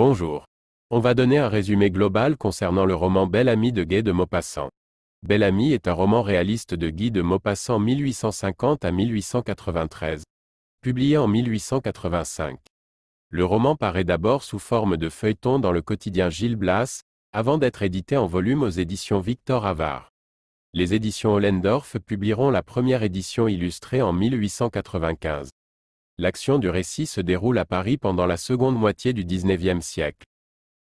Bonjour. On va donner un résumé global concernant le roman Bel Ami de Guy de Maupassant. Bel Ami est un roman réaliste de Guy de Maupassant 1850 à 1893. Publié en 1885. Le roman paraît d'abord sous forme de feuilleton dans le quotidien Gilles Blas, avant d'être édité en volume aux éditions Victor Avar. Les éditions Hollendorf publieront la première édition illustrée en 1895. L'action du récit se déroule à Paris pendant la seconde moitié du XIXe siècle.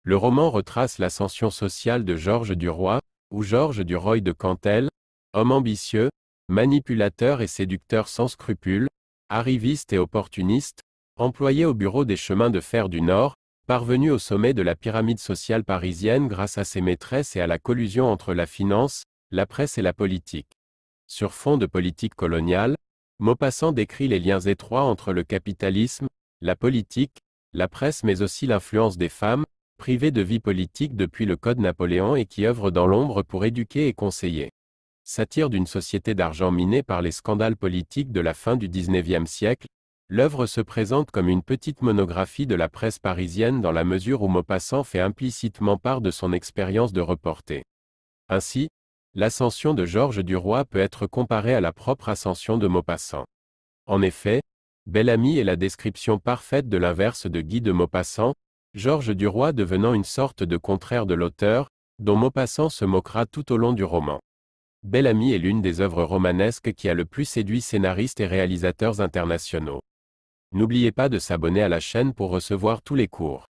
Le roman retrace l'ascension sociale de Georges Duroy, ou Georges Duroy de Cantel, homme ambitieux, manipulateur et séducteur sans scrupules, arriviste et opportuniste, employé au bureau des chemins de fer du Nord, parvenu au sommet de la pyramide sociale parisienne grâce à ses maîtresses et à la collusion entre la finance, la presse et la politique. Sur fond de politique coloniale, Maupassant décrit les liens étroits entre le capitalisme, la politique, la presse mais aussi l'influence des femmes, privées de vie politique depuis le Code Napoléon et qui œuvrent dans l'ombre pour éduquer et conseiller. Satire d'une société d'argent minée par les scandales politiques de la fin du XIXe siècle, l'œuvre se présente comme une petite monographie de la presse parisienne dans la mesure où Maupassant fait implicitement part de son expérience de reporter. Ainsi, L'ascension de Georges Duroy peut être comparée à la propre ascension de Maupassant. En effet, Ami est la description parfaite de l'inverse de Guy de Maupassant, Georges Duroy devenant une sorte de contraire de l'auteur, dont Maupassant se moquera tout au long du roman. Ami est l'une des œuvres romanesques qui a le plus séduit scénaristes et réalisateurs internationaux. N'oubliez pas de s'abonner à la chaîne pour recevoir tous les cours.